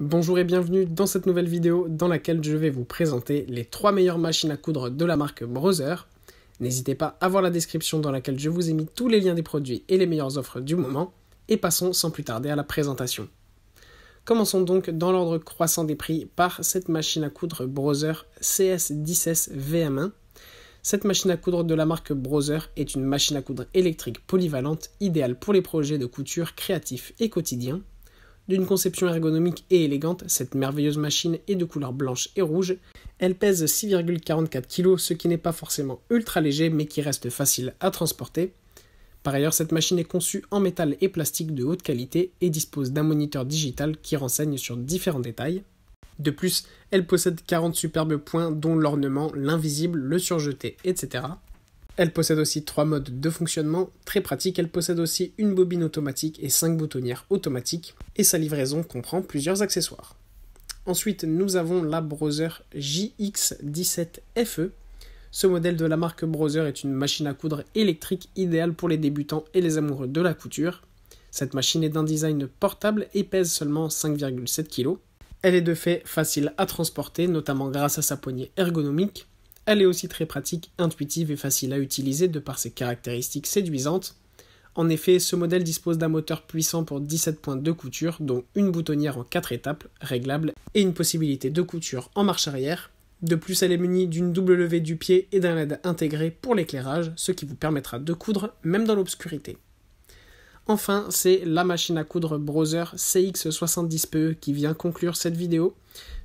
Bonjour et bienvenue dans cette nouvelle vidéo dans laquelle je vais vous présenter les 3 meilleures machines à coudre de la marque Browser. N'hésitez pas à voir la description dans laquelle je vous ai mis tous les liens des produits et les meilleures offres du moment, et passons sans plus tarder à la présentation. Commençons donc dans l'ordre croissant des prix par cette machine à coudre Browser cs 10 VM1. Cette machine à coudre de la marque Browser est une machine à coudre électrique polyvalente idéale pour les projets de couture créatifs et quotidiens. D'une conception ergonomique et élégante, cette merveilleuse machine est de couleur blanche et rouge. Elle pèse 6,44 kg, ce qui n'est pas forcément ultra léger mais qui reste facile à transporter. Par ailleurs, cette machine est conçue en métal et plastique de haute qualité et dispose d'un moniteur digital qui renseigne sur différents détails. De plus, elle possède 40 superbes points dont l'ornement, l'invisible, le surjeté, etc. Elle possède aussi trois modes de fonctionnement très pratiques. Elle possède aussi une bobine automatique et cinq boutonnières automatiques. Et sa livraison comprend plusieurs accessoires. Ensuite, nous avons la Browser JX17FE. Ce modèle de la marque Browser est une machine à coudre électrique idéale pour les débutants et les amoureux de la couture. Cette machine est d'un design portable et pèse seulement 5,7 kg. Elle est de fait facile à transporter, notamment grâce à sa poignée ergonomique. Elle est aussi très pratique, intuitive et facile à utiliser de par ses caractéristiques séduisantes. En effet, ce modèle dispose d'un moteur puissant pour 17 points de couture, dont une boutonnière en 4 étapes, réglable, et une possibilité de couture en marche arrière. De plus, elle est munie d'une double levée du pied et d'un LED intégré pour l'éclairage, ce qui vous permettra de coudre même dans l'obscurité. Enfin, c'est la machine à coudre Browser CX70PE qui vient conclure cette vidéo.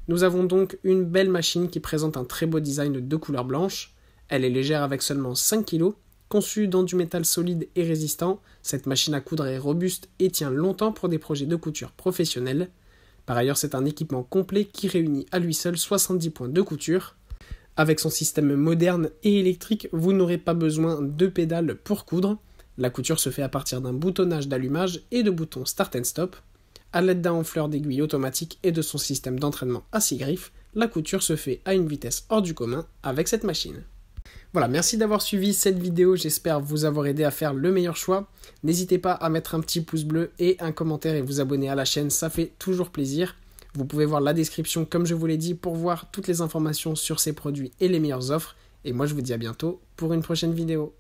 Nous avons donc une belle machine qui présente un très beau design de couleur couleurs blanches. Elle est légère avec seulement 5 kg. Conçue dans du métal solide et résistant, cette machine à coudre est robuste et tient longtemps pour des projets de couture professionnels. Par ailleurs, c'est un équipement complet qui réunit à lui seul 70 points de couture. Avec son système moderne et électrique, vous n'aurez pas besoin de pédales pour coudre. La couture se fait à partir d'un boutonnage d'allumage et de boutons start and stop. À l'aide d'un enfleur d'aiguille automatique et de son système d'entraînement à 6 griffes, la couture se fait à une vitesse hors du commun avec cette machine. Voilà, merci d'avoir suivi cette vidéo, j'espère vous avoir aidé à faire le meilleur choix. N'hésitez pas à mettre un petit pouce bleu et un commentaire et vous abonner à la chaîne, ça fait toujours plaisir. Vous pouvez voir la description comme je vous l'ai dit pour voir toutes les informations sur ces produits et les meilleures offres. Et moi je vous dis à bientôt pour une prochaine vidéo.